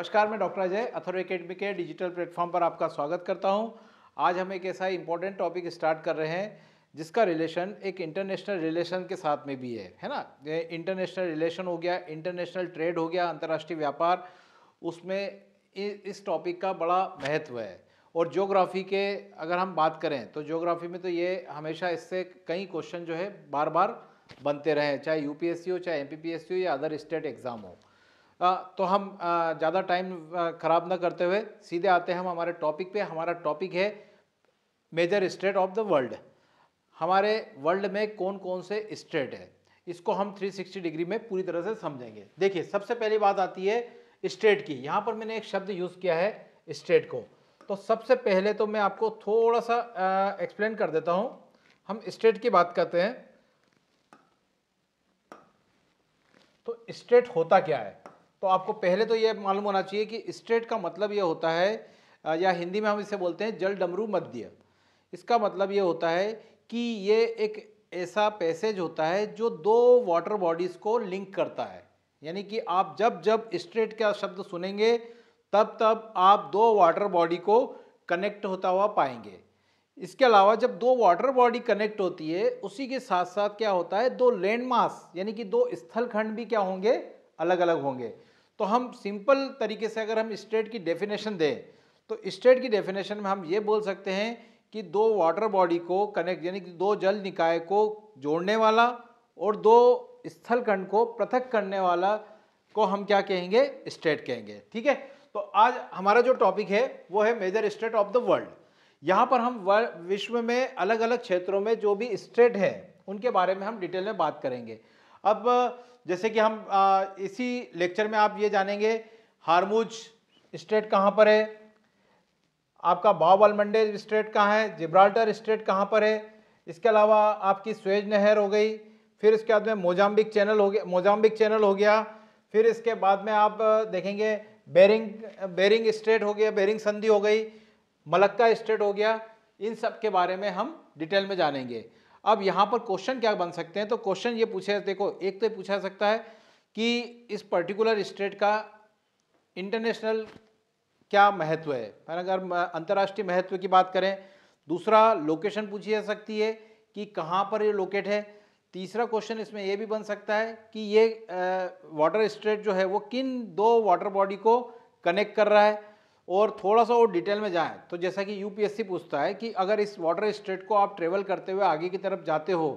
नमस्कार मैं doctor Ajay Athar academy के डिजिटल प्लेटफॉर्म पर आपका स्वागत करता हूं। आज हम एक ऐसा इंपॉर्टेंट टॉपिक स्टार्ट कर रहे हैं जिसका रिलेशन एक इंटरनेशनल रिलेशन के साथ में भी है है ना इंटरनेशनल रिलेशन हो गया इंटरनेशनल ट्रेड हो गया अंतर्राष्ट्रीय व्यापार उसमें इस टॉपिक का बड़ा महत्व है और जोग्राफ़ी के अगर हम बात करें तो जोग्राफ़ी में तो ये हमेशा इससे कई क्वेश्चन जो है बार बार बनते रहे चाहे यू हो चाहे एम हो या अदर स्टेट एग्ज़ाम हो तो हम ज़्यादा टाइम ख़राब ना करते हुए सीधे आते हैं हम हमारे टॉपिक पे हमारा टॉपिक है major state of the world हमारे वर्ल्ड में कौन कौन से स्टेट है इसको हम 360 डिग्री में पूरी तरह से समझेंगे देखिए सबसे पहली बात आती है स्टेट की यहाँ पर मैंने एक शब्द यूज़ किया है स्टेट को तो सबसे पहले तो मैं आपको थोड़ा सा एक्सप्लेन कर देता हूँ हम स्टेट की बात करते हैं तो स्टेट होता क्या है तो आपको पहले तो ये मालूम होना चाहिए कि स्टेट का मतलब ये होता है या हिंदी में हम इसे बोलते हैं जल डमरू मध्य इसका मतलब ये होता है कि ये एक ऐसा पैसेज होता है जो दो वाटर बॉडीज़ को लिंक करता है यानी कि आप जब जब स्ट्रेट का शब्द सुनेंगे तब तब आप दो वाटर बॉडी को कनेक्ट होता हुआ पाएंगे इसके अलावा जब दो वाटर बॉडी कनेक्ट होती है उसी के साथ साथ क्या होता है दो लैंड मास यानी कि दो स्थलखंड भी क्या होंगे अलग अलग होंगे तो हम सिंपल तरीके से अगर हम स्टेट की डेफिनेशन दें तो स्टेट की डेफिनेशन में हम ये बोल सकते हैं कि दो वाटर बॉडी को कनेक्ट यानी कि दो जल निकाय को जोड़ने वाला और दो स्थलखंड को पृथक करने वाला को हम क्या कहेंगे स्टेट कहेंगे ठीक है तो आज हमारा जो टॉपिक है वो है major state of the world यहाँ पर हम विश्व में अलग अलग क्षेत्रों में जो भी स्टेट है उनके बारे में हम डिटेल में बात करेंगे अब जैसे कि हम इसी लेक्चर में आप ये जानेंगे हारमूज स्टेट कहाँ पर है आपका बाबल मंडे स्टेट कहाँ है जिब्राल्टर स्टेट कहाँ पर है इसके अलावा आपकी स्वेज नहर हो गई फिर इसके बाद में मोजाम्बिक चैनल हो गया मोजाम्बिक चैनल हो गया फिर इसके बाद में आप देखेंगे बेरिंग बेरिंग स्टेट हो गया बेरिंग संधि हो गई मलक्का स्टेट हो गया इन सब के बारे में हम डिटेल में जानेंगे अब यहाँ पर क्वेश्चन क्या बन सकते हैं तो क्वेश्चन ये पूछे देखो एक तो पूछा सकता है कि इस पर्टिकुलर स्टेट का इंटरनेशनल क्या महत्व है अगर अंतर्राष्ट्रीय महत्व की बात करें दूसरा लोकेशन पूछी जा सकती है कि कहाँ पर ये लोकेट है तीसरा क्वेश्चन इसमें यह भी बन सकता है कि ये वाटर स्टेट जो है वो किन दो वाटर बॉडी को कनेक्ट कर रहा है और थोड़ा सा और डिटेल में जाएं तो जैसा कि यूपीएससी पूछता है कि अगर इस वाटर स्टेट को आप ट्रेवल करते हुए आगे की तरफ जाते हो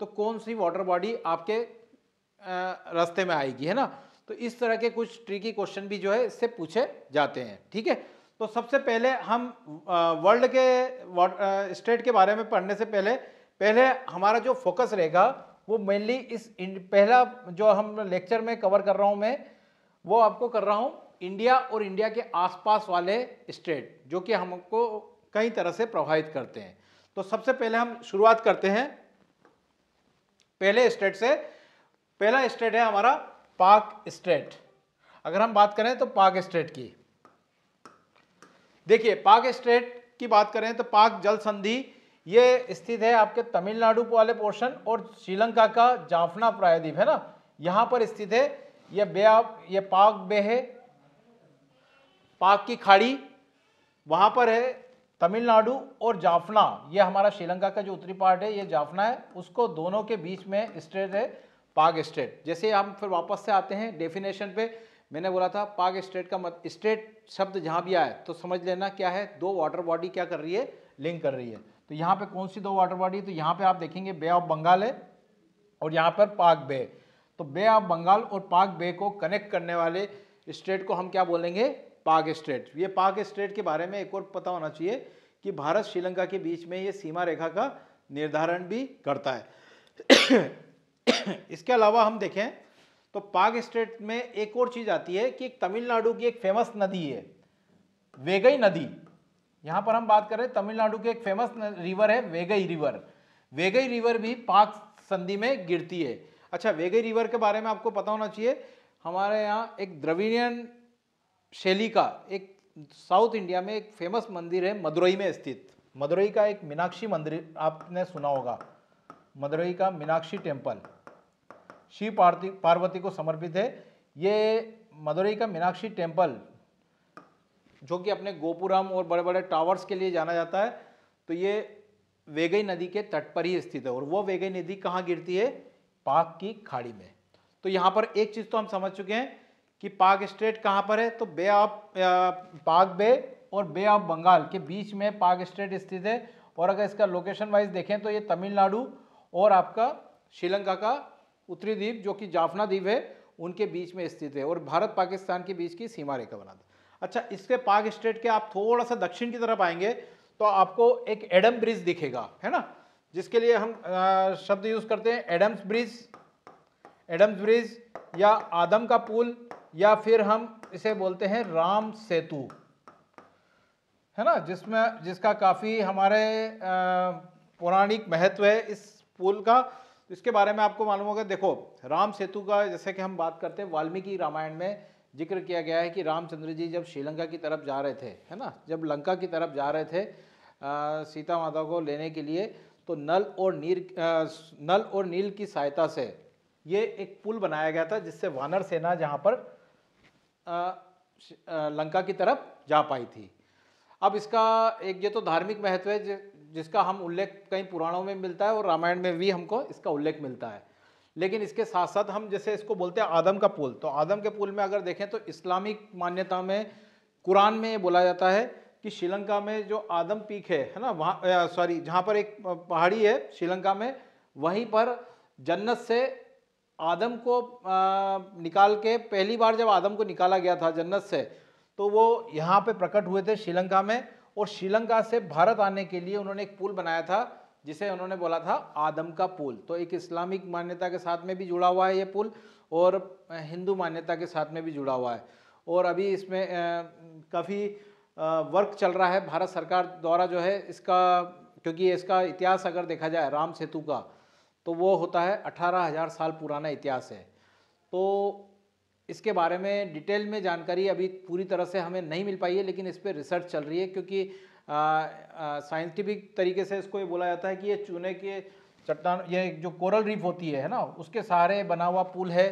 तो कौन सी वाटर बॉडी आपके रास्ते में आएगी है ना तो इस तरह के कुछ ट्रिकी क्वेश्चन भी जो है इससे पूछे जाते हैं ठीक है तो सबसे पहले हम वर्ल्ड के स्टेट के बारे में पढ़ने से पहले पहले हमारा जो फोकस रहेगा वो मेनली इस पहला जो हम लेक्चर में कवर कर रहा हूँ मैं वो आपको कर रहा हूँ इंडिया और इंडिया के आसपास वाले स्टेट जो कि हमको कई तरह से प्रभावित करते हैं तो सबसे पहले हम शुरुआत करते हैं पहले स्टेट से पहला स्टेट है हमारा पाक स्टेट अगर हम बात करें तो पाक स्टेट की देखिए पाक स्टेट की बात करें तो पाक जल संधि ये स्थित है आपके तमिलनाडु वाले पोर्शन और श्रीलंका का जाफना प्रायद्वीप है ना यहाँ पर स्थित है यह बे आप ये पाक बे है पाक की खाड़ी वहाँ पर है तमिलनाडु और जाफना ये हमारा श्रीलंका का जो उत्तरी पार्ट है ये जाफना है उसको दोनों के बीच में स्टेट है पाक स्टेट जैसे हम फिर वापस से आते हैं डेफिनेशन पे मैंने बोला था पाक स्टेट का मत स्टेट शब्द जहाँ भी आए तो समझ लेना क्या है दो वाटर बॉडी क्या कर रही है लिंक कर रही है तो यहाँ पे कौन सी दो वाटर बॉडी तो यहाँ पे आप देखेंगे बे ऑफ बंगाल है और यहाँ पर पाक बे तो बे ऑफ बंगाल और पाक बे को कनेक्ट करने वाले स्टेट को हम क्या बोलेंगे पाक स्टेट ये पाक स्टेट के बारे में एक और पता होना चाहिए कि भारत श्रीलंका के बीच में ये सीमा रेखा का निर्धारण भी करता है इसके अलावा हम देखें तो पाक स्टेट में एक और चीज़ आती है कि तमिलनाडु की एक फेमस नदी है वेगई नदी यहाँ पर हम बात कर रहे हैं तमिलनाडु की एक फेमस रिवर है वेगई रिवर वेगई रिवर भी पाक संधि में गिरती है अच्छा वेगई रिवर के बारे में आपको पता होना चाहिए हमारे यहाँ एक द्रविड़ियन शैली का एक साउथ इंडिया में एक फेमस मंदिर है मदुरई में स्थित मदुरई का एक मीनाक्षी मंदिर आपने सुना होगा मदुरई का मीनाक्षी टेम्पल शिव पार्वती पार्वती को समर्पित है ये मदुरई का मीनाक्षी टेम्पल जो कि अपने गोपुरम और बड़े बड़े टावर्स के लिए जाना जाता है तो ये वेगई नदी के तट पर ही स्थित है और वो वेगई नदी कहाँ गिरती है पाक की खाड़ी में तो यहाँ पर एक चीज़ तो हम समझ चुके हैं कि पाक स्ट्रेट कहाँ पर है तो बे ऑफ पाक बे और बे ऑफ बंगाल के बीच में पाक स्ट्रेट स्थित है और अगर इसका लोकेशन वाइज देखें तो ये तमिलनाडु और आपका श्रीलंका का उत्तरी द्वीप जो कि जाफना द्वीप है उनके बीच में स्थित है और भारत पाकिस्तान के बीच की सीमा रेखा बना था अच्छा इसके पाक स्टेट के आप थोड़ा सा दक्षिण की तरफ आएंगे तो आपको एक एडम ब्रिज दिखेगा है ना जिसके लिए हम शब्द यूज करते हैं एडम्स ब्रिज एडम्स ब्रिज या आदम का पुल या फिर हम इसे बोलते हैं राम सेतु है ना जिसमें जिसका काफ़ी हमारे पौराणिक महत्व है इस पुल का इसके बारे में आपको मालूम होगा देखो राम सेतु का जैसे कि हम बात करते हैं वाल्मीकि रामायण में जिक्र किया गया है कि रामचंद्र जी जब श्रीलंका की तरफ जा रहे थे है ना जब लंका की तरफ जा रहे थे आ, सीता माता को लेने के लिए तो नल और नीर आ, नल और नील की सहायता से ये एक पुल बनाया गया था जिससे वानर सेना जहाँ पर लंका की तरफ जा पाई थी अब इसका एक ये तो धार्मिक महत्व है जिसका हम उल्लेख कई पुराणों में मिलता है और रामायण में भी हमको इसका उल्लेख मिलता है लेकिन इसके साथ साथ हम जैसे इसको बोलते हैं आदम का पुल तो आदम के पुल में अगर देखें तो इस्लामिक मान्यता में कुरान में ये बोला जाता है कि श्रीलंका में जो आदम पीक है है ना वहाँ सॉरी जहाँ पर एक पहाड़ी है श्रीलंका में वहीं पर जन्नत से आदम को आ, निकाल के पहली बार जब आदम को निकाला गया था जन्नत से तो वो यहाँ पे प्रकट हुए थे श्रीलंका में और श्रीलंका से भारत आने के लिए उन्होंने एक पुल बनाया था जिसे उन्होंने बोला था आदम का पुल तो एक इस्लामिक मान्यता के साथ में भी जुड़ा हुआ है ये पुल और हिंदू मान्यता के साथ में भी जुड़ा हुआ है और अभी इसमें काफ़ी वर्क चल रहा है भारत सरकार द्वारा जो है इसका क्योंकि इसका इतिहास अगर देखा जाए राम सेतु का तो वो होता है अठारह हज़ार साल पुराना इतिहास है तो इसके बारे में डिटेल में जानकारी अभी पूरी तरह से हमें नहीं मिल पाई है लेकिन इस पर रिसर्च चल रही है क्योंकि साइंटिफिक तरीके से इसको ये बोला जाता है कि ये चूने के चट्टान ये जो कोरल रीफ होती है ना उसके सहारे बना हुआ पुल है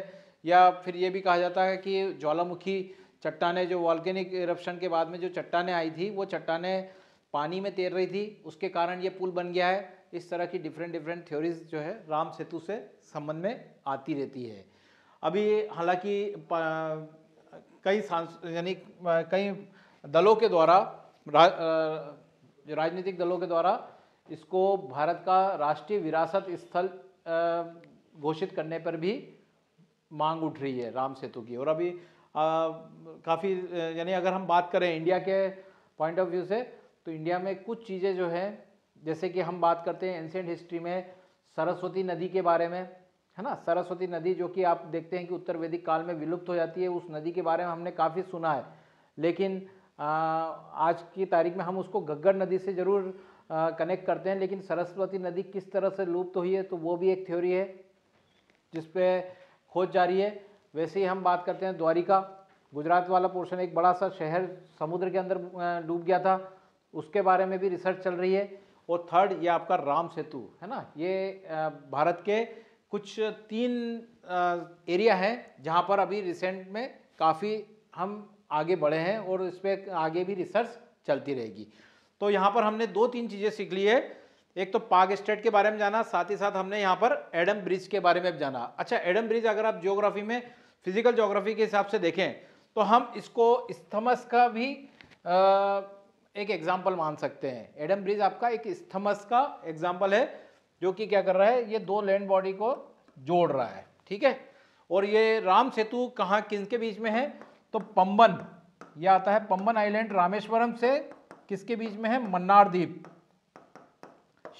या फिर ये भी कहा जाता है कि ज्वालामुखी चट्टाने जो वॉल्केनिक इरप्शन के बाद में जो चट्टानें आई थी वो चट्टानें पानी में तैर रही थी उसके कारण ये पुल बन गया है इस तरह की डिफरेंट डिफरेंट थ्योरीज जो है राम सेतु से संबंध में आती रहती है अभी हालांकि कई यानी कई दलों के द्वारा रा, राजनीतिक दलों के द्वारा इसको भारत का राष्ट्रीय विरासत स्थल घोषित करने पर भी मांग उठ रही है राम सेतु की और अभी काफ़ी यानी अगर हम बात करें इंडिया के पॉइंट ऑफ व्यू से तो इंडिया में कुछ चीज़ें जो हैं जैसे कि हम बात करते हैं एंशेंट हिस्ट्री में सरस्वती नदी के बारे में है ना सरस्वती नदी जो कि आप देखते हैं कि उत्तर वैदिक काल में विलुप्त हो जाती है उस नदी के बारे में हमने काफ़ी सुना है लेकिन आ, आज की तारीख में हम उसको गग्गर नदी से ज़रूर कनेक्ट करते हैं लेकिन सरस्वती नदी किस तरह से लुप्त हुई है तो वो भी एक थ्योरी है जिसपे खोज जा रही है वैसे ही हम बात करते हैं द्वारिका गुजरात वाला पोर्शन एक बड़ा सा शहर समुद्र के अंदर डूब गया था उसके बारे में भी रिसर्च चल रही है और थर्ड ये आपका राम सेतु है ना ये भारत के कुछ तीन एरिया हैं जहाँ पर अभी रिसेंट में काफ़ी हम आगे बढ़े हैं और इस पर आगे भी रिसर्च चलती रहेगी तो यहाँ पर हमने दो तीन चीज़ें सीख ली है एक तो पाक स्टेट के बारे में जाना साथ ही साथ हमने यहाँ पर एडम ब्रिज के बारे में भी जाना अच्छा एडम ब्रिज अगर आप जियोग्राफी में फिजिकल जोग्राफी के हिसाब से देखें तो हम इसको इस्थमस का भी आ, एक एग्जाम्पल मान सकते हैं एडम ब्रिज आपका एक स्थमस का एग्जाम्पल है जो कि क्या कर रहा है ये दो लैंड बॉडी को जोड़ रहा है ठीक है और ये राम सेतु कहाँ किसके बीच में है तो पम्बन यह आता है पम्बन आइलैंड रामेश्वरम से किसके बीच में है मन्नार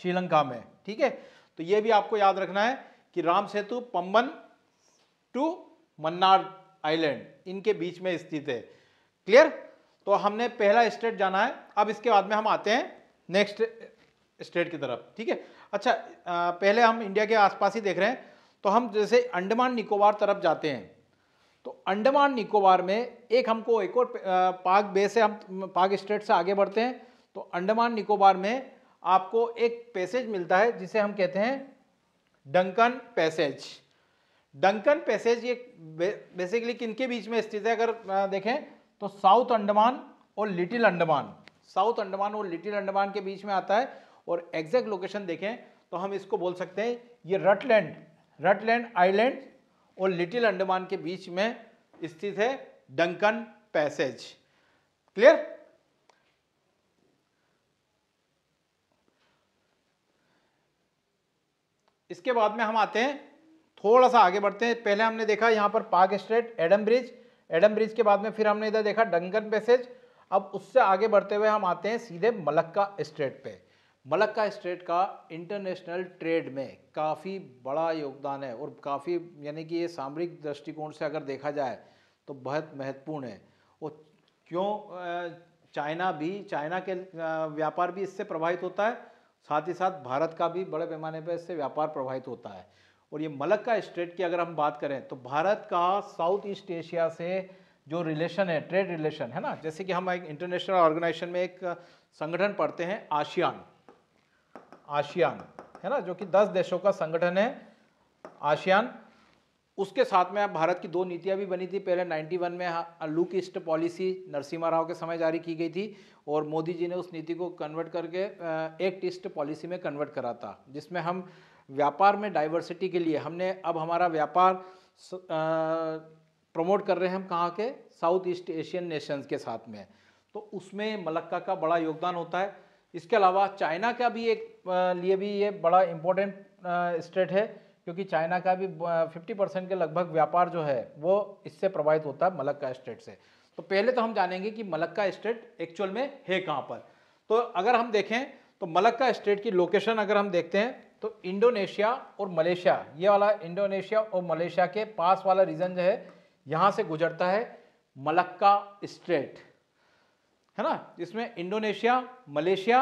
श्रीलंका में ठीक है तो ये भी आपको याद रखना है कि राम सेतु पम्बन टू मन्नार आइलैंड इनके बीच में स्थित है क्लियर तो हमने पहला स्टेट जाना है अब इसके बाद में हम आते हैं नेक्स्ट स्टेट की तरफ ठीक है अच्छा आ, पहले हम इंडिया के आसपास ही देख रहे हैं तो हम जैसे अंडमान निकोबार तरफ जाते हैं तो अंडमान निकोबार में एक हमको एक और पाक बे से हम पाक स्टेट से आगे बढ़ते हैं तो अंडमान निकोबार में आपको एक पैसेज मिलता है जिसे हम कहते हैं डंकन पैसेज डंकन पैसेज ये बेसिकली किनके बीच में स्थित है अगर देखें तो साउथ अंडमान और लिटिल अंडमान साउथ अंडमान और लिटिल अंडमान के बीच में आता है और एग्जैक्ट लोकेशन देखें तो हम इसको बोल सकते हैं ये रटलैंड रटलैंड आइलैंड और लिटिल अंडमान के बीच में स्थित है डंकन पैसेज क्लियर इसके बाद में हम आते हैं थोड़ा सा आगे बढ़ते हैं पहले हमने देखा यहां पर Palk strait Adam bridge Adam bridge के बाद में फिर हमने इधर देखा डंगन पैसेज अब उससे आगे बढ़ते हुए हम आते हैं सीधे मलक्का स्ट्रेट पे मलक्का स्ट्रेट का इंटरनेशनल ट्रेड में काफ़ी बड़ा योगदान है और काफ़ी यानी कि ये सामरिक दृष्टिकोण से अगर देखा जाए तो बहुत महत्वपूर्ण है और क्यों चाइना भी चाइना के व्यापार भी इससे प्रभावित होता है साथ ही साथ भारत का भी बड़े पैमाने पर इससे व्यापार प्रभावित होता है और ये मलक्का स्ट्रेट की अगर हम बात करें तो भारत का साउथ ईस्ट एशिया से जो रिलेशन है ट्रेड रिलेशन है ना जैसे कि हम एक इंटरनेशनल ऑर्गेनाइजेशन में एक संगठन पढ़ते हैं आशियान आशियान है ना जो कि 10 देशों का संगठन है आशियान उसके साथ में भारत की दो नीतियां भी बनी थी पहले 91 में look east policy Narasimha Rao के समय जारी की गई थी और मोदी जी ने उस नीति को कन्वर्ट करके एक्ट ईस्ट पॉलिसी में कन्वर्ट करा था जिसमें हम व्यापार में डाइवर्सिटी के लिए हमने अब हमारा व्यापार प्रमोट कर रहे हैं हम कहाँ के साउथ ईस्ट एशियन नेशंस के साथ में तो उसमें मलक्का का बड़ा योगदान होता है इसके अलावा चाइना का भी एक लिए भी ये बड़ा इम्पोर्टेंट स्टेट है क्योंकि चाइना का भी 50 परसेंट के लगभग व्यापार जो है वो इससे प्रभावित होता है मलक्का स्टेट से तो पहले तो हम जानेंगे कि मलक्का स्टेट एक्चुअल में है कहाँ पर तो अगर हम देखें तो मलक्का स्टेट की लोकेशन अगर हम देखते हैं तो इंडोनेशिया और मलेशिया ये वाला इंडोनेशिया और मलेशिया के पास वाला रीजन जो है यहाँ से गुजरता है मलक्का स्ट्रेट है ना इसमें इंडोनेशिया मलेशिया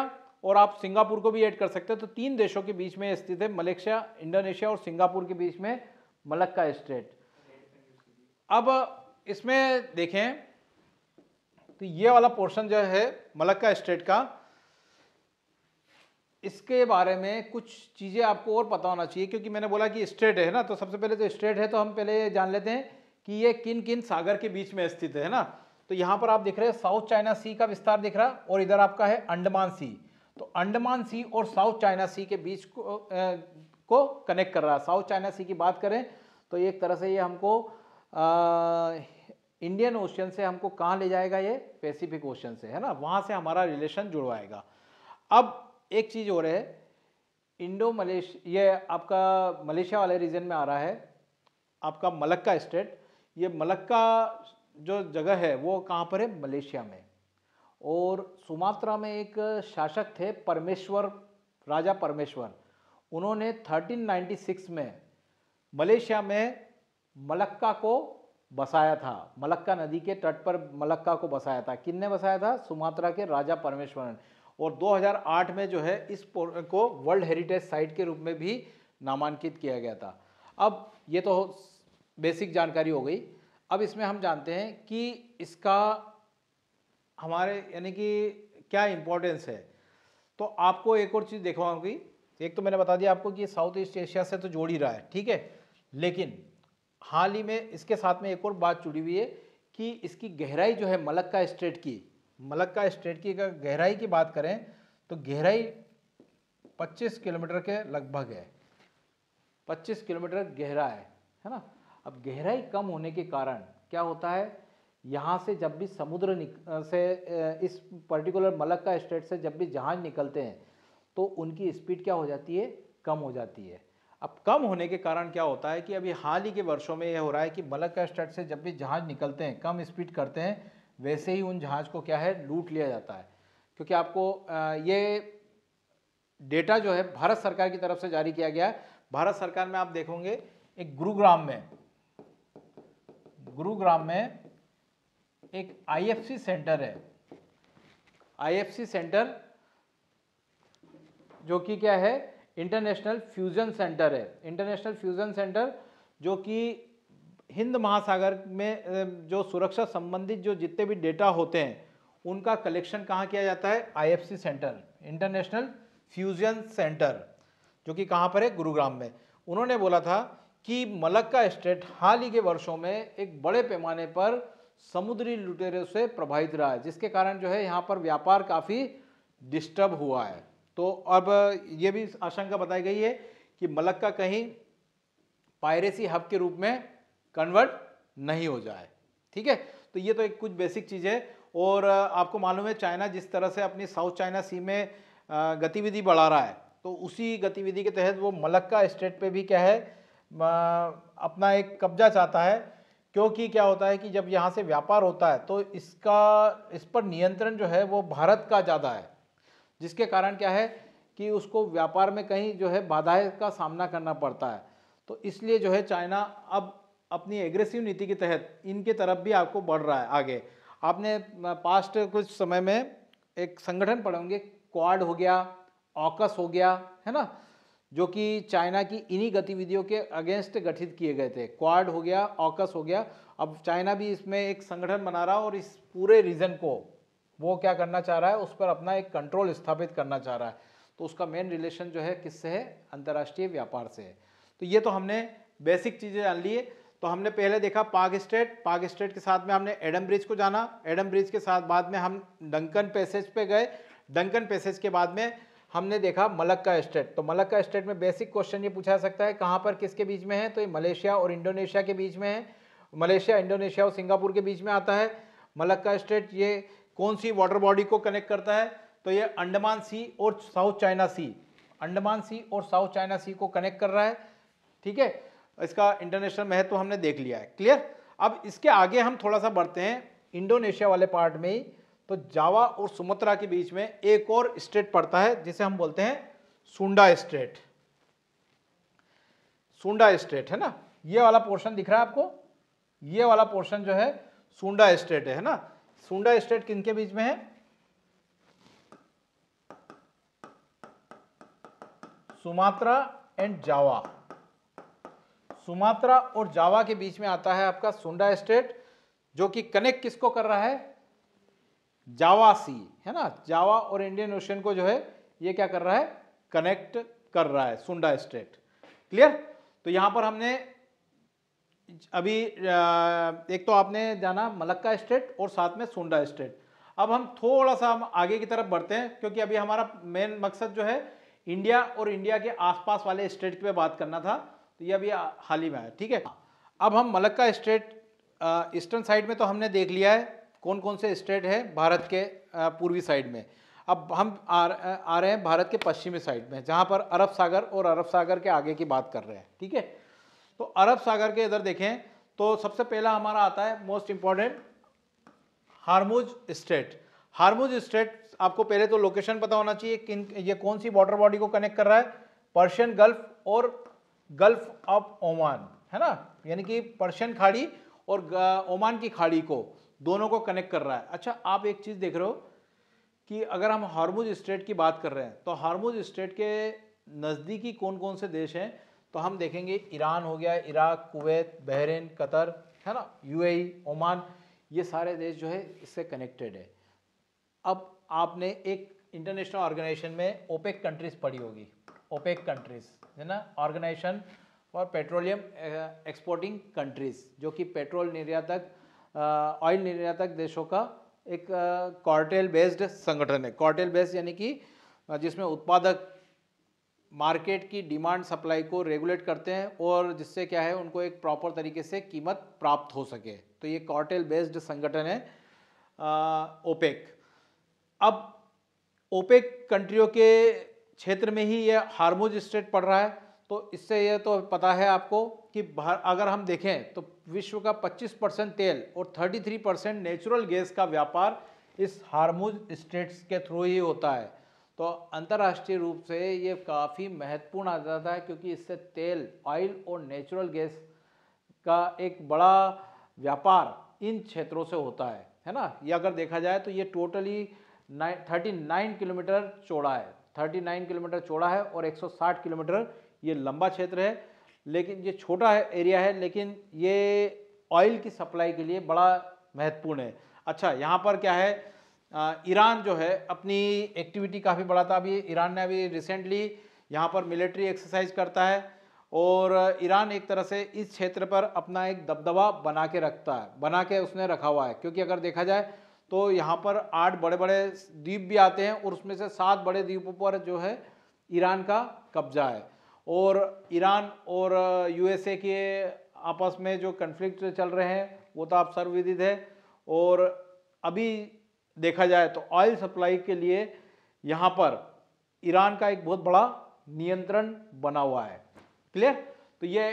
और आप सिंगापुर को भी ऐड कर सकते हैं तो तीन देशों के बीच में स्थित है मलेशिया इंडोनेशिया और सिंगापुर के बीच में मलक्का स्ट्रेट अब इसमें देखें तो ये वाला पोर्शन जो है मलक्का स्ट्रेट का इसके बारे में कुछ चीज़ें आपको और पता होना चाहिए क्योंकि मैंने बोला कि स्ट्रेट है ना तो सबसे पहले तो स्ट्रेट है तो हम पहले जान लेते हैं कि ये किन किन सागर के बीच में स्थित है ना तो यहाँ पर आप देख रहे हैं साउथ चाइना सी का विस्तार दिख रहा और इधर आपका है अंडमान सी तो अंडमान सी और साउथ चाइना सी के बीच को ए, को कनेक्ट कर रहा है साउथ चाइना सी की बात करें तो एक तरह से ये हमको आ, इंडियन ओशियन से हमको कहाँ ले जाएगा ये पैसिफिक ओशन से है ना वहाँ से हमारा रिलेशन जुड़वाएगा अब एक चीज़ और है इंडो मलेश ये आपका मलेशिया वाले रीजन में आ रहा है आपका मलक्का स्टेट ये मलक्का जो जगह है वो कहाँ पर है मलेशिया में और सुमात्रा में एक शासक थे परमेश्वर राजा परमेश्वर उन्होंने 1396 में मलेशिया में मलक्का को बसाया था मलक्का नदी के तट पर मलक्का को बसाया था ने बसाया था सुमात्रा के राजा ने और 2008 में जो है इस को वर्ल्ड हेरिटेज साइट के रूप में भी नामांकित किया गया था अब ये तो बेसिक जानकारी हो गई अब इसमें हम जानते हैं कि इसका हमारे यानी कि क्या इम्पोर्टेंस है तो आपको एक और चीज़ देखवाऊंगी एक तो मैंने बता दिया आपको कि साउथ ईस्ट एशिया से तो जोड़ ही रहा है ठीक है लेकिन हाल ही में इसके साथ में एक और बात जुड़ी हुई है कि इसकी गहराई जो है मलक्का स्ट्रेट की मलक्का स्टेट की अगर गहराई की बात करें तो गहराई 25 किलोमीटर के लगभग है 25 किलोमीटर गहरा है है ना अब गहराई कम होने के कारण क्या होता है यहाँ से जब भी समुद्र से इस पर्टिकुलर मलक्का स्टेट से जब भी जहाज निकलते हैं तो उनकी स्पीड क्या हो जाती है कम हो जाती है अब कम होने के कारण क्या होता है कि अभी हाल ही के वर्षों में यह हो रहा है कि मलक्का स्टेट से जब भी जहाज निकलते हैं कम स्पीड करते हैं वैसे ही उन जहाज को क्या है लूट लिया जाता है क्योंकि आपको ये डेटा जो है भारत सरकार की तरफ से जारी किया गया है भारत सरकार में आप देखोगे एक गुरुग्राम में गुरुग्राम में एक आईएफसी सेंटर है आईएफसी सेंटर जो कि क्या है इंटरनेशनल फ्यूजन सेंटर है इंटरनेशनल फ्यूजन सेंटर जो कि हिंद महासागर में जो सुरक्षा संबंधित जो जितने भी डेटा होते हैं उनका कलेक्शन कहाँ किया जाता है IFC centre international fusion centre जो कि कहाँ पर है गुरुग्राम में उन्होंने बोला था कि मलक्का स्टेट हाल ही के वर्षों में एक बड़े पैमाने पर समुद्री लुटेरे से प्रभावित रहा है जिसके कारण जो है यहाँ पर व्यापार काफ़ी डिस्टर्ब हुआ है तो अब ये भी आशंका बताई गई है कि मलक्का कहीं पायरेसी हब के रूप में कन्वर्ट नहीं हो जाए ठीक है तो ये तो एक कुछ बेसिक चीज़ है और आपको मालूम है चाइना जिस तरह से अपनी साउथ चाइना सी में गतिविधि बढ़ा रहा है तो उसी गतिविधि के तहत वो मलक्का स्टेट पे भी क्या है अपना एक कब्जा चाहता है क्योंकि क्या होता है कि जब यहाँ से व्यापार होता है तो इसका इस पर नियंत्रण जो है वो भारत का ज़्यादा है जिसके कारण क्या है कि उसको व्यापार में कहीं जो है बाधाएं का सामना करना पड़ता है तो इसलिए जो है चाइना अब अपनी एग्रेसिव नीति के तहत इनके तरफ भी आपको बढ़ रहा है आगे आपने पास्ट कुछ समय में एक संगठन पढ़ेंगे क्वाड हो गया ऑकस हो गया है ना जो कि चाइना की इन्हीं गतिविधियों के अगेंस्ट गठित किए गए थे क्वाड हो गया ऑकस हो गया अब चाइना भी इसमें एक संगठन बना रहा और इस पूरे रीजन को वो क्या करना चाह रहा है उस पर अपना एक कंट्रोल स्थापित करना चाह रहा है तो उसका मेन रिलेशन जो है किससे है अंतर्राष्ट्रीय व्यापार से है तो ये तो हमने बेसिक चीज़ें जान ली है तो हमने पहले देखा पाक स्टेट पाक स्टेट के साथ में हमने एडम ब्रिज को जाना एडम ब्रिज के साथ बाद में हम डंकन पैसेज पे गए डंकन पैसेज के बाद में हमने देखा मलक्का स्टेट तो मलक्का स्टेट में बेसिक क्वेश्चन ये पूछा सकता है कहाँ पर किसके बीच में है तो ये मलेशिया और इंडोनेशिया के बीच में है मलेशिया इंडोनेशिया और सिंगापुर के बीच में आता है मलक्का स्टेट ये कौन सी वाटर बॉडी को कनेक्ट करता है तो ये अंडमान सी और south China sea Andaman sea और साउथ चाइना सी को कनेक्ट कर रहा है ठीक है इसका इंटरनेशनल महत्व तो हमने देख लिया है क्लियर अब इसके आगे हम थोड़ा सा बढ़ते हैं इंडोनेशिया वाले पार्ट में ही तो जावा और सुमत्रा के बीच में एक और स्टेट पड़ता है जिसे हम बोलते हैं सुंडा स्टेट सुंडा स्टेट है ना ये वाला पोर्शन दिख रहा है आपको ये वाला पोर्शन जो है सुंडा स्टेट है ना सुंडा स्टेट किन बीच में है सुमात्रा एंड जावा सुमात्रा और जावा के बीच में आता है आपका सुंडा स्टेट जो कि कनेक्ट किसको कर रहा है जावा सी है ना जावा और इंडियन ओशन को जो है ये क्या कर रहा है कनेक्ट कर रहा है सुंडा स्टेट क्लियर तो यहां पर हमने अभी एक तो आपने जाना मलक्का स्टेट और साथ में सुंडा स्टेट अब हम थोड़ा सा हम आगे की तरफ बढ़ते हैं क्योंकि अभी हमारा मेन मकसद जो है इंडिया और इंडिया के आसपास वाले स्टेट पे बात करना था तो ये अभी हाल ही में आया ठीक है अब हम मलक्का स्टेट ईस्टर्न साइड में तो हमने देख लिया है कौन कौन से स्टेट है भारत के पूर्वी साइड में अब हम आ, आ रहे हैं भारत के पश्चिमी साइड में जहाँ पर अरब सागर और अरब सागर के आगे की बात कर रहे हैं ठीक है तो अरब सागर के इधर देखें तो सबसे पहला हमारा आता है most important Hormuz state Hormuz state आपको पहले तो लोकेशन पता होना चाहिए किन ये कौन सी वाटर बॉडी को कनेक्ट कर रहा है पर्शियन गल्फ और गल्फ ऑफ ओमान है ना यानी कि पर्शियन खाड़ी और ओमान की खाड़ी को दोनों को कनेक्ट कर रहा है अच्छा आप एक चीज़ देख रहे हो कि अगर हम हारमुज स्टेट की बात कर रहे हैं तो हारमुज स्टेट के नज़दीकी कौन कौन से देश हैं तो हम देखेंगे ईरान हो गया इराक कुवैत बहरीन कतर है ना यूएई ओमान ये सारे देश जो है इससे कनेक्टेड है अब आपने एक इंटरनेशनल ऑर्गेनाइजेशन में ओपेक कंट्रीज़ पढ़ी होगी ओपेक कंट्रीज़ है ना organisation for petroleum exporting countries जो कि पेट्रोल निर्यातक ऑयल uh, निर्यातक देशों का एक कॉर्टेल uh, बेस्ड संगठन है कॉर्टेल बेस्ड यानी कि uh, जिसमें उत्पादक मार्केट की डिमांड सप्लाई को रेगुलेट करते हैं और जिससे क्या है उनको एक प्रॉपर तरीके से कीमत प्राप्त हो सके तो ये कॉर्टेल बेस्ड संगठन है ओपेक अब ओपेक कंट्रियों के क्षेत्र में ही ये हारमोज स्टेट पड़ रहा है तो इससे ये तो पता है आपको कि अगर हम देखें तो विश्व का 25 परसेंट तेल और 33 परसेंट नेचुरल गैस का व्यापार इस हारमोज स्टेट्स के थ्रू ही होता है तो अंतर्राष्ट्रीय रूप से ये काफ़ी महत्वपूर्ण आ जाता है क्योंकि इससे तेल ऑयल और नेचुरल गैस का एक बड़ा व्यापार इन क्षेत्रों से होता है है ना ये अगर देखा जाए तो ये टोटली थर्टी नाइन किलोमीटर चौड़ा है 39 किलोमीटर चौड़ा है और 160 किलोमीटर ये लंबा क्षेत्र है लेकिन ये छोटा है एरिया है लेकिन ये ऑयल की सप्लाई के लिए बड़ा महत्वपूर्ण है अच्छा यहाँ पर क्या है ईरान जो है अपनी एक्टिविटी काफ़ी बढ़ाता अभी ईरान ने अभी रिसेंटली यहाँ पर मिलिट्री एक्सरसाइज करता है और ईरान एक तरह से इस क्षेत्र पर अपना एक दबदबा बना के रखता है बना के उसने रखा हुआ है क्योंकि अगर देखा जाए तो यहाँ पर आठ बड़े बड़े द्वीप भी आते हैं और उसमें से सात बड़े द्वीपों पर जो है ईरान का कब्जा है और ईरान और यूएसए के आपस में जो कन्फ्लिक्ट चल रहे हैं वो तो आप सर्वविदित है और अभी देखा जाए तो ऑयल सप्लाई के लिए यहाँ पर ईरान का एक बहुत बड़ा नियंत्रण बना हुआ है क्लियर तो ये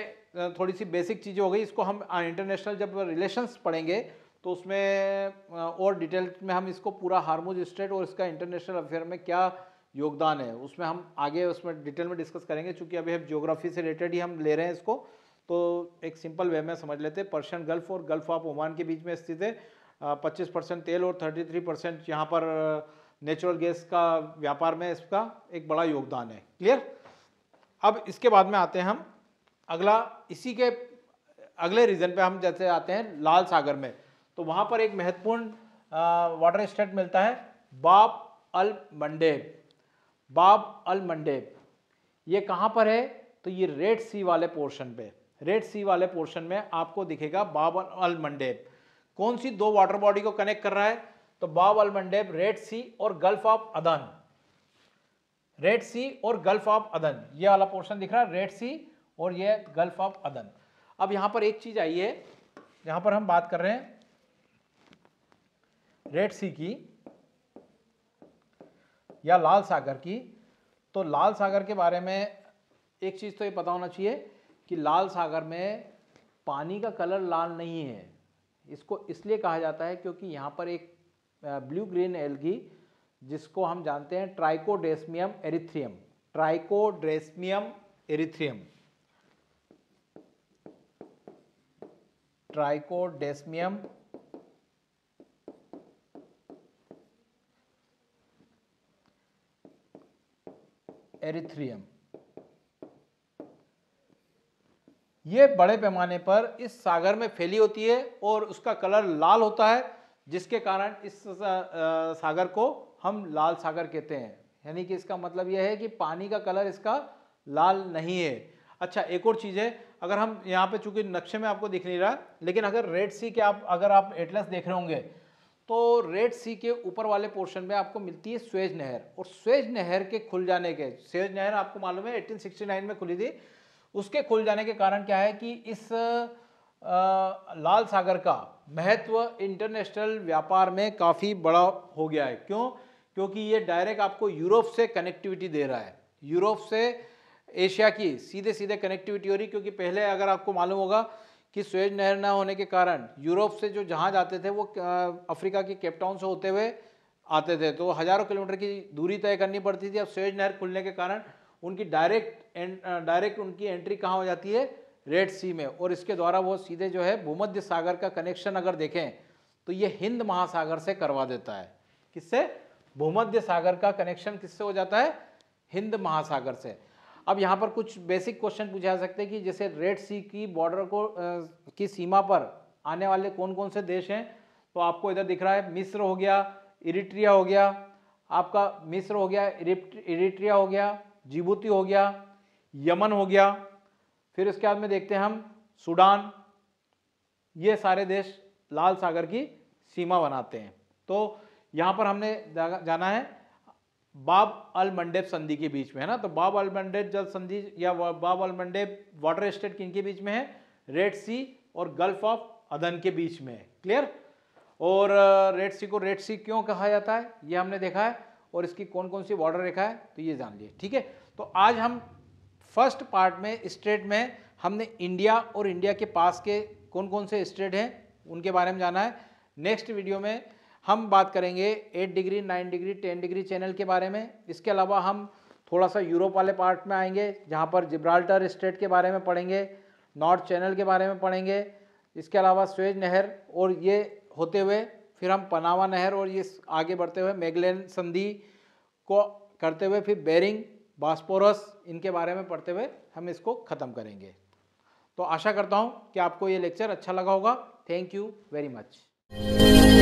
थोड़ी सी बेसिक चीज़ें हो गई इसको हम इंटरनेशनल जब रिलेशंस पढ़ेंगे तो उसमें और डिटेल में हम इसको पूरा स्टेट और इसका इंटरनेशनल अफेयर में क्या योगदान है उसमें हम आगे उसमें डिटेल में डिस्कस करेंगे चूँकि अभी हम जियोग्राफी से रिलेटेड ही हम ले रहे हैं इसको तो एक सिंपल वे में समझ लेते हैं पर्शियन गल्फ और गल्फ ऑफ ओमान के बीच में स्थित है पच्चीस परसेंट तेल और थर्टी थ्री परसेंट यहाँ पर नेचुरल गैस का व्यापार में इसका एक बड़ा योगदान है क्लियर अब इसके बाद में आते हैं हम अगला इसी के अगले रीजन पे हम जैसे आते हैं लाल सागर में तो वहाँ पर एक महत्वपूर्ण वाटर स्टेट मिलता है बाब अल मंडेब बाब अल मंडेब ये कहाँ पर है तो ये रेड सी वाले पोर्शन पे रेड सी वाले पोर्शन में आपको दिखेगा बाब अल मंडेब कौन सी दो वाटर बॉडी को कनेक्ट कर रहा है तो बाब अल मंडेब रेड सी और gulf of Aden red sea और गल्फ ऑफ अदन ये वाला पोर्शन दिख रहा है रेड सी और ये गल्फ ऑफ अदन अब यहाँ पर एक चीज़ आई है यहाँ पर हम बात कर रहे हैं रेड सी की या लाल सागर की तो लाल सागर के बारे में एक चीज़ तो ये पता होना चाहिए कि लाल सागर में पानी का कलर लाल नहीं है इसको इसलिए कहा जाता है क्योंकि यहाँ पर एक ब्लू ग्रीन एल्गी जिसको हम जानते हैं ट्राइकोडेसमियम एरिथ्रियम ट्राइकोडेसमियम एरिथ्रियम ट्राइकोडेसमियम एरिथ्रियम ये बड़े पैमाने पर इस सागर में फैली होती है और उसका कलर लाल होता है जिसके कारण इस सागर को हम लाल सागर कहते हैं यानी कि इसका मतलब यह है कि पानी का कलर इसका लाल नहीं है अच्छा एक और चीज़ है अगर हम यहाँ पे चूंकि नक्शे में आपको दिख नहीं रहा लेकिन अगर रेड सी के आप अगर आप एटलस देख रहे होंगे तो रेड सी के ऊपर वाले पोर्शन में आपको मिलती है स्वेज नहर और स्वेज नहर के खुल जाने के स्वेज नहर आपको मालूम है 1869 में खुली थी उसके खुल जाने के कारण क्या है कि इस आ, लाल सागर का महत्व इंटरनेशनल व्यापार में काफ़ी बड़ा हो गया है क्यों क्योंकि ये डायरेक्ट आपको यूरोप से कनेक्टिविटी दे रहा है यूरोप से एशिया की सीधे सीधे कनेक्टिविटी हो रही क्योंकि पहले अगर आपको मालूम होगा कि स्वेज नहर ना होने के कारण यूरोप से जो जहाज आते थे वो अफ्रीका के केपटाउन से होते हुए आते थे तो हज़ारों किलोमीटर की दूरी तय करनी पड़ती थी अब स्वेज नहर खुलने के कारण उनकी डायरेक्ट डायरेक्ट उनकी एंट्री कहाँ हो जाती है रेड सी में और इसके द्वारा वो सीधे जो है भूमध्य सागर का कनेक्शन अगर देखें तो ये हिंद महासागर से करवा देता है किससे भूमध्य सागर का कनेक्शन किससे हो जाता है हिंद महासागर से अब यहाँ पर कुछ बेसिक क्वेश्चन पूछे जा सकते हैं कि जैसे रेड सी की बॉर्डर को आ, की सीमा पर आने वाले कौन कौन से देश हैं तो आपको इधर दिख रहा है मिस्र हो गया इरिट्रिया हो गया आपका मिस्र हो गया इरिट्रिया हो गया जिबूती हो गया यमन हो गया फिर उसके बाद में देखते हैं हम सूडान ये सारे देश लाल सागर की सीमा बनाते हैं तो यहाँ पर हमने जाना है बाब अल मंडेब संधि के बीच में है ना तो बाब अल मंडेब जल संधि या बाब अल मंडेब वाटर स्टेट किन के बीच में है रेड सी और गल्फ ऑफ अदन के बीच में है क्लियर और रेड सी को रेड सी क्यों कहा जाता है ये हमने देखा है और इसकी कौन कौन सी बॉर्डर रेखा है तो ये जान लिए ठीक है तो आज हम फर्स्ट पार्ट में स्टेट में हमने इंडिया और इंडिया के पास के कौन कौन से स्टेट हैं उनके बारे में जाना है नेक्स्ट वीडियो में हम बात करेंगे eight degree nine degree ten degree channel के बारे में इसके अलावा हम थोड़ा सा यूरोप वाले पार्ट में आएंगे जहाँ पर जिब्राल्टर स्टेट के बारे में पढ़ेंगे नॉर्थ चैनल के बारे में पढ़ेंगे इसके अलावा स्वेज नहर और ये होते हुए फिर हम पनावा नहर और ये आगे बढ़ते हुए मेगलेन संधि को करते हुए फिर बेरिंग बास्पोरस इनके बारे में पढ़ते हुए हम इसको ख़त्म करेंगे तो आशा करता हूँ कि आपको ये लेक्चर अच्छा लगा होगा थैंक यू वेरी मच